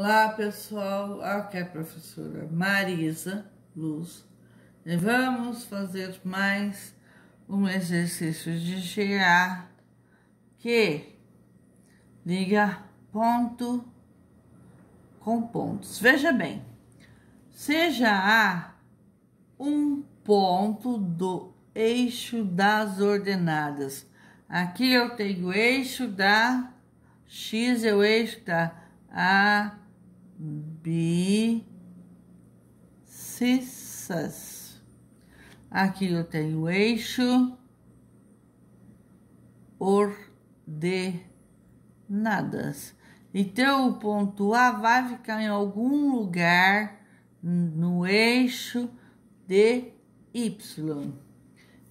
Olá, pessoal. Aqui ah, é a professora Marisa Luz. E vamos fazer mais um exercício de GA que liga ponto com pontos. Veja bem, seja A um ponto do eixo das ordenadas. Aqui eu tenho o eixo da X, é o eixo da A, bissas. Aqui eu tenho eixo ordenadas. Então, o ponto A vai ficar em algum lugar no eixo de Y.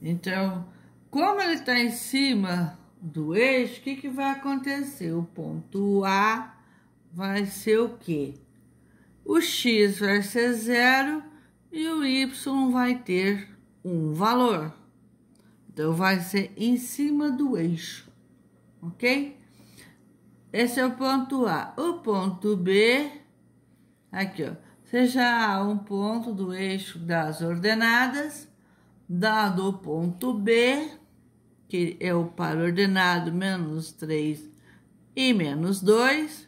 Então, como ele está em cima do eixo, o que, que vai acontecer? O ponto A vai ser o quê? o x vai ser zero e o y vai ter um valor. Então, vai ser em cima do eixo, ok? Esse é o ponto A. O ponto B, aqui, ó. Seja um ponto do eixo das ordenadas, dado o ponto B, que é o par ordenado menos 3 e menos 2,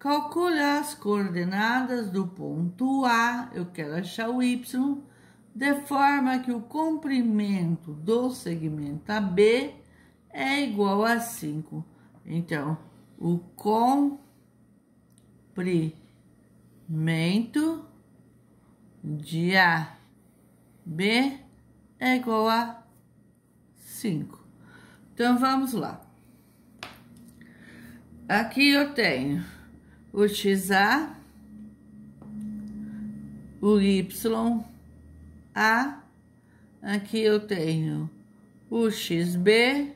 Calcule as coordenadas do ponto A, eu quero achar o Y, de forma que o comprimento do segmento AB é igual a 5. Então, o comprimento de AB é igual a 5. Então, vamos lá. Aqui eu tenho o XA, o y a aqui eu tenho o XB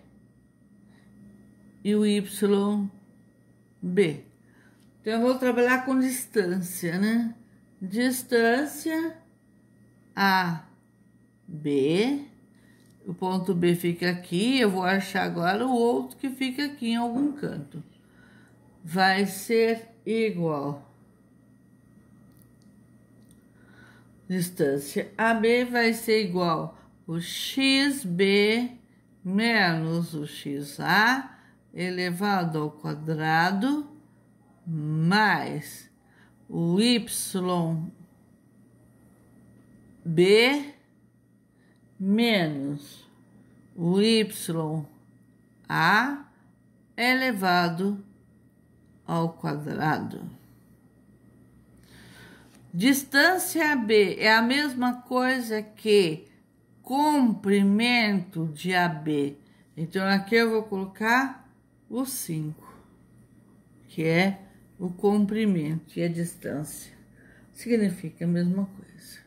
e o YB. Então, eu vou trabalhar com distância, né? Distância A, B, o ponto B fica aqui, eu vou achar agora o outro que fica aqui em algum canto. Vai ser igual distância AB vai ser igual o XB menos o XA elevado ao quadrado mais o y b menos o y a elevado ao quadrado. Distância AB é a mesma coisa que comprimento de AB. Então, aqui eu vou colocar o 5, que é o comprimento e a distância. Significa a mesma coisa.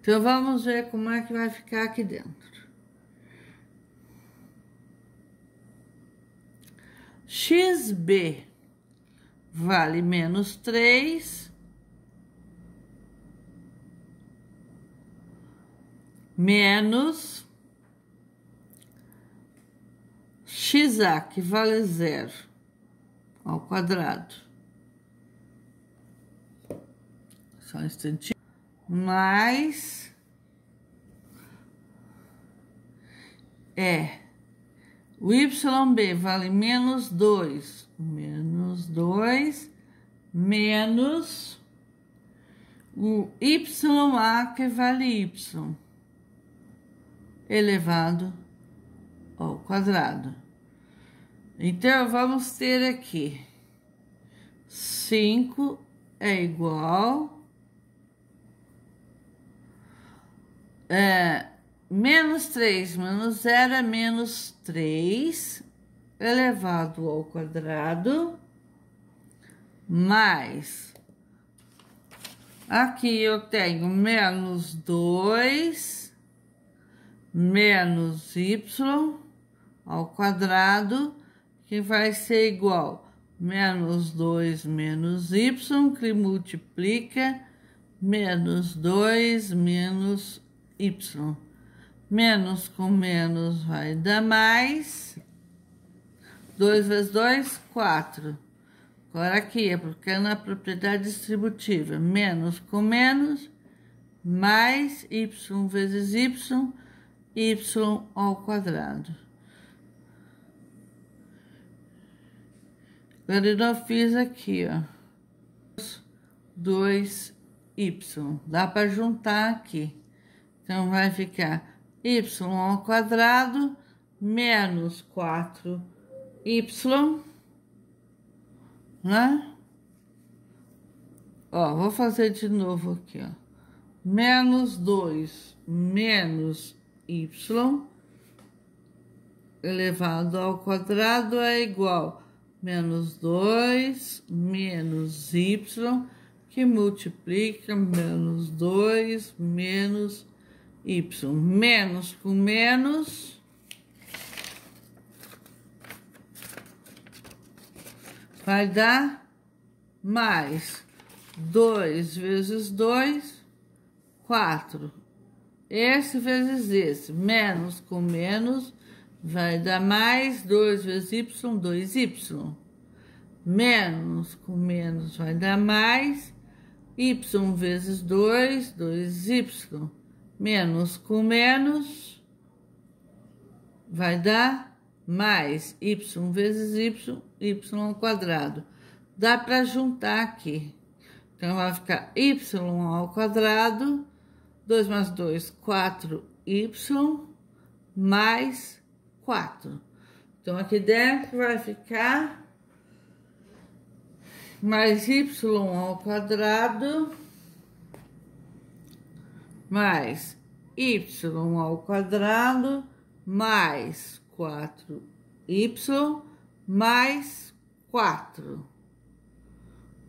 Então, vamos ver como é que vai ficar aqui dentro. XB vale menos três menos xa que vale zero ao quadrado. Só um instantinho. Mais é o YB vale menos dois 2 menos o YA que vale Y elevado ao quadrado. Então, vamos ter aqui 5 é igual é, menos 3 menos 0 é menos 3 elevado ao quadrado mais. Aqui eu tenho menos 2 menos y ao quadrado, que vai ser igual menos 2 menos y, que multiplica menos 2 menos y. Menos com menos vai dar mais. 2 vezes 2, 4. Agora aqui, é porque é na propriedade distributiva, menos com menos, mais y vezes y, y ao quadrado. Agora eu fiz aqui, ó, 2y, dá para juntar aqui. Então, vai ficar y ao quadrado menos 4y né? Ó, vou fazer de novo aqui, ó. Menos 2 menos y elevado ao quadrado é igual menos 2 menos y que multiplica menos 2 menos y. Menos com menos vai dar mais 2 vezes 2, 4. Esse vezes esse, menos com menos, vai dar mais 2 vezes y, 2y. Menos com menos vai dar mais, y vezes 2, 2y. Menos com menos vai dar mais y vezes y, y ao quadrado. Dá para juntar aqui. Então, vai ficar y ao quadrado, 2 mais 2, 4y, mais 4. Então, aqui dentro vai ficar mais y ao quadrado, mais y ao quadrado, mais 4y mais 4.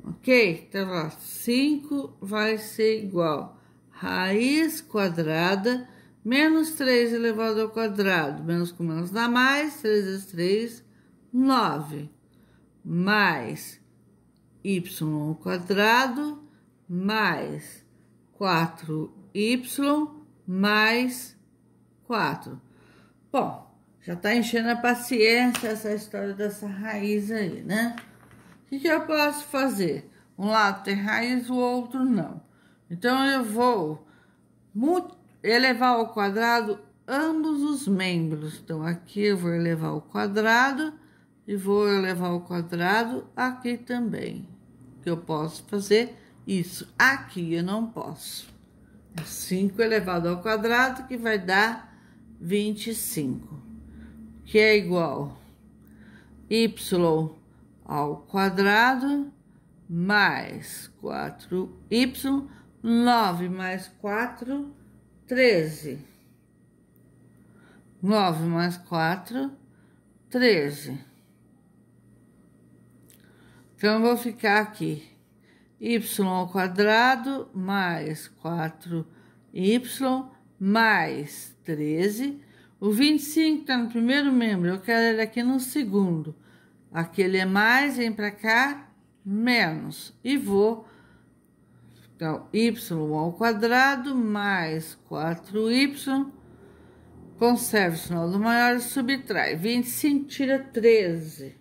Ok? Então, lá, 5 vai ser igual raiz quadrada menos 3 elevado ao quadrado, menos com menos dá mais, 3 vezes 3, 9, mais y ao quadrado, mais 4y, mais 4. Bom, já tá enchendo a paciência essa história dessa raiz aí, né? O que, que eu posso fazer? Um lado tem raiz, o outro não. Então, eu vou elevar ao quadrado ambos os membros. Então, aqui eu vou elevar ao quadrado e vou elevar ao quadrado aqui também. Que eu posso fazer isso. Aqui eu não posso. 5 é elevado ao quadrado, que vai dar 25 que é igual y ao quadrado mais 4y, 9 mais 4, 13. 9 mais 4, 13. Então, vou ficar aqui. y ao quadrado mais 4y mais 13 o 25 está no primeiro membro, eu quero ele aqui no segundo. Aquele é mais, vem para cá, menos. E vou, então, y ao quadrado mais 4y, conserva o sinal do maior e subtrai. 25 tira 13,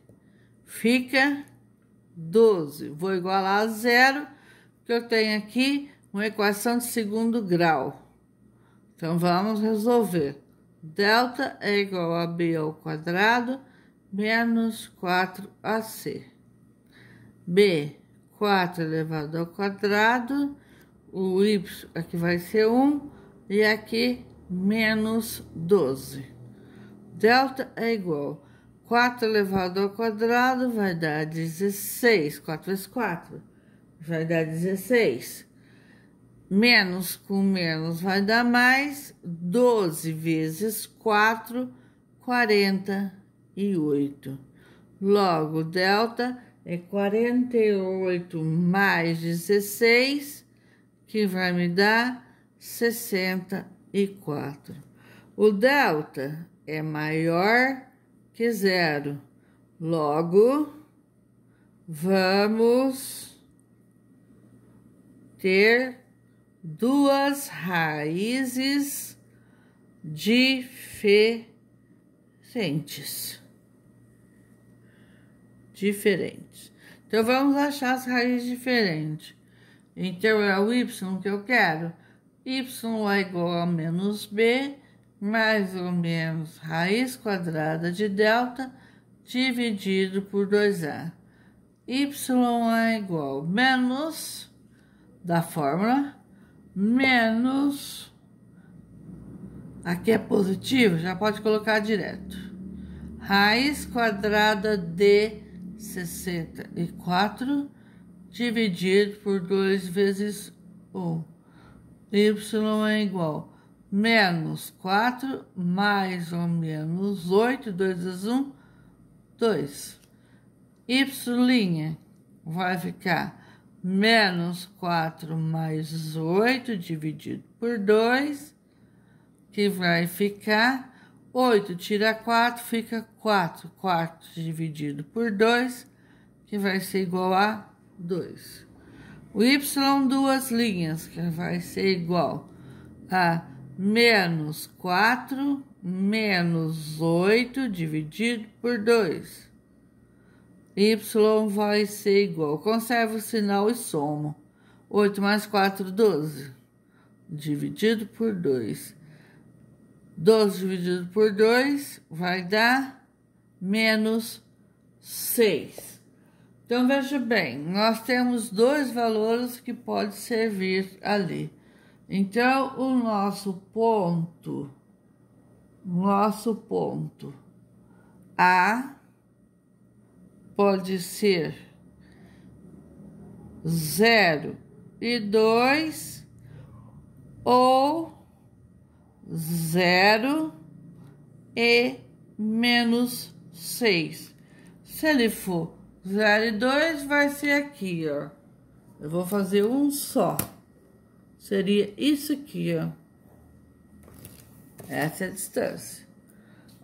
fica 12. Vou igualar a zero, porque eu tenho aqui uma equação de segundo grau. Então, vamos resolver. Delta é igual a B ao quadrado menos 4AC. B, 4 elevado ao quadrado, o Y aqui vai ser 1 e aqui menos 12. Delta é igual 4 elevado ao quadrado vai dar 16. 4 vezes 4 vai dar 16. Menos com menos vai dar mais. 12 vezes 4, 48. Logo, delta é 48 mais 16, que vai me dar 64. O delta é maior que zero. Logo, vamos ter duas raízes diferentes. Diferentes. Então, vamos achar as raízes diferentes. Então, é o y que eu quero. y é igual a menos b mais ou menos raiz quadrada de delta dividido por 2a. y é igual a menos da fórmula menos. Aqui é positivo, já pode colocar direto. Raiz quadrada de 64 dividido por 2 vezes 1. Y é igual a menos 4 mais ou menos 8, 2 vezes 1, 2. Y vai ficar menos 4 mais 8 dividido por 2, que vai ficar 8 tira 4, fica 4. 4 dividido por 2, que vai ser igual a 2. O y, duas linhas, que vai ser igual a menos 4 menos 8 dividido por 2 y vai ser igual. Conservo o sinal e somo. 8 mais 4, 12. Dividido por 2. 12 dividido por 2 vai dar menos 6. Então, veja bem, nós temos dois valores que podem servir ali. Então, o nosso ponto, nosso ponto A pode ser zero e dois ou zero e menos seis. Se ele for zero e dois, vai ser aqui, ó. Eu vou fazer um só. Seria isso aqui, ó. Essa é a distância.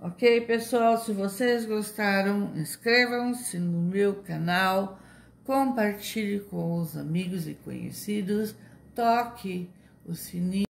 Ok, pessoal? Se vocês gostaram, inscrevam-se no meu canal, compartilhe com os amigos e conhecidos, toque o sininho.